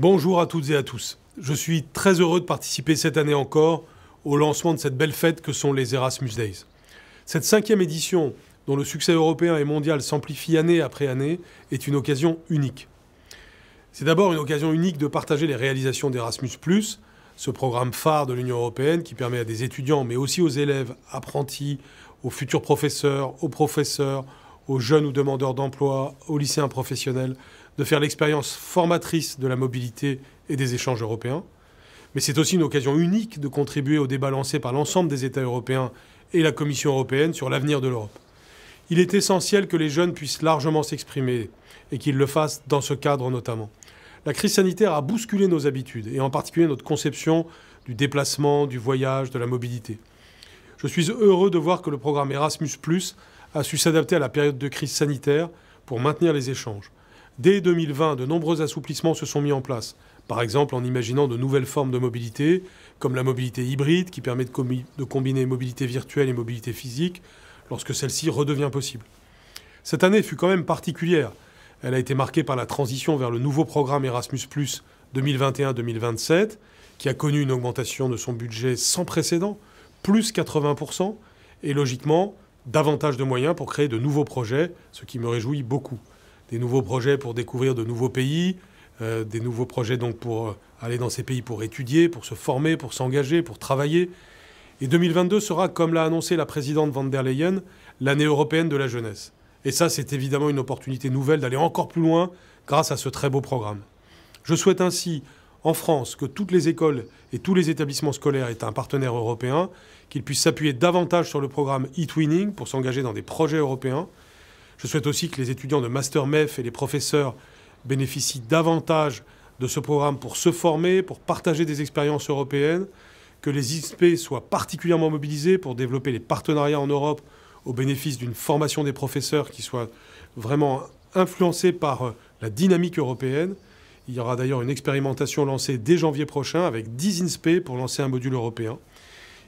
Bonjour à toutes et à tous. Je suis très heureux de participer cette année encore au lancement de cette belle fête que sont les Erasmus Days. Cette cinquième édition, dont le succès européen et mondial s'amplifie année après année, est une occasion unique. C'est d'abord une occasion unique de partager les réalisations d'Erasmus, ce programme phare de l'Union européenne qui permet à des étudiants, mais aussi aux élèves, apprentis, aux futurs professeurs, aux professeurs, aux jeunes ou demandeurs d'emploi, aux lycéens professionnels, de faire l'expérience formatrice de la mobilité et des échanges européens. Mais c'est aussi une occasion unique de contribuer au débat lancé par l'ensemble des États européens et la Commission européenne sur l'avenir de l'Europe. Il est essentiel que les jeunes puissent largement s'exprimer et qu'ils le fassent dans ce cadre notamment. La crise sanitaire a bousculé nos habitudes et en particulier notre conception du déplacement, du voyage, de la mobilité. Je suis heureux de voir que le programme Erasmus ⁇ a su s'adapter à la période de crise sanitaire pour maintenir les échanges. Dès 2020, de nombreux assouplissements se sont mis en place, par exemple en imaginant de nouvelles formes de mobilité, comme la mobilité hybride qui permet de, combiner mobilité virtuelle et mobilité physique lorsque celle-ci redevient possible. Cette année fut quand même particulière. Elle a été marquée par la transition vers le nouveau programme Erasmus 2021-2027, qui a connu une augmentation de son budget sans précédent, plus 80%, et logiquement davantage de moyens pour créer de nouveaux projets, ce qui me réjouit beaucoup des nouveaux projets pour découvrir de nouveaux pays, euh, des nouveaux projets donc pour euh, aller dans ces pays pour étudier, pour se former, pour s'engager, pour travailler. Et 2022 sera, comme l'a annoncé la présidente van der Leyen, l'année européenne de la jeunesse. Et ça, c'est évidemment une opportunité nouvelle d'aller encore plus loin grâce à ce très beau programme. Je souhaite ainsi, en France, que toutes les écoles et tous les établissements scolaires aient un partenaire européen, qu'ils puissent s'appuyer davantage sur le programme e pour s'engager dans des projets européens, je souhaite aussi que les étudiants de Master MEF et les professeurs bénéficient davantage de ce programme pour se former, pour partager des expériences européennes, que les INSPE soient particulièrement mobilisés pour développer les partenariats en Europe au bénéfice d'une formation des professeurs qui soit vraiment influencée par euh, la dynamique européenne. Il y aura d'ailleurs une expérimentation lancée dès janvier prochain avec 10 INSPE pour lancer un module européen.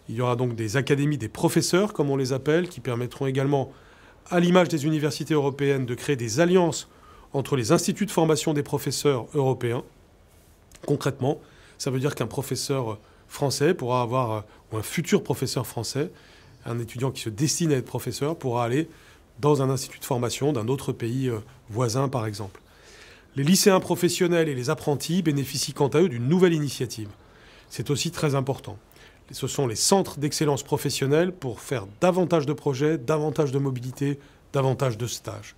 Il y aura donc des académies des professeurs, comme on les appelle, qui permettront également à l'image des universités européennes, de créer des alliances entre les instituts de formation des professeurs européens. Concrètement, ça veut dire qu'un professeur français pourra avoir, euh, ou un futur professeur français, un étudiant qui se destine à être professeur, pourra aller dans un institut de formation d'un autre pays euh, voisin, par exemple. Les lycéens professionnels et les apprentis bénéficient quant à eux d'une nouvelle initiative. C'est aussi très important ce sont les centres d'excellence professionnelle pour faire davantage de projets, davantage de mobilité, davantage de stages.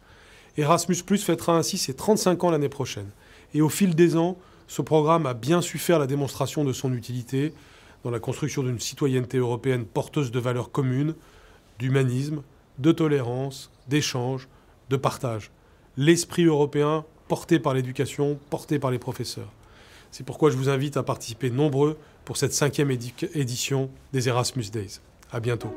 Erasmus fêtera ainsi ses 35 ans l'année prochaine. Et au fil des ans, ce programme a bien su faire la démonstration de son utilité dans la construction d'une citoyenneté européenne porteuse de valeurs communes, d'humanisme, de tolérance, d'échange, de partage. L'esprit européen porté par l'éducation, porté par les professeurs. C'est pourquoi je vous invite à participer nombreux pour cette cinquième édition des Erasmus Days. À bientôt.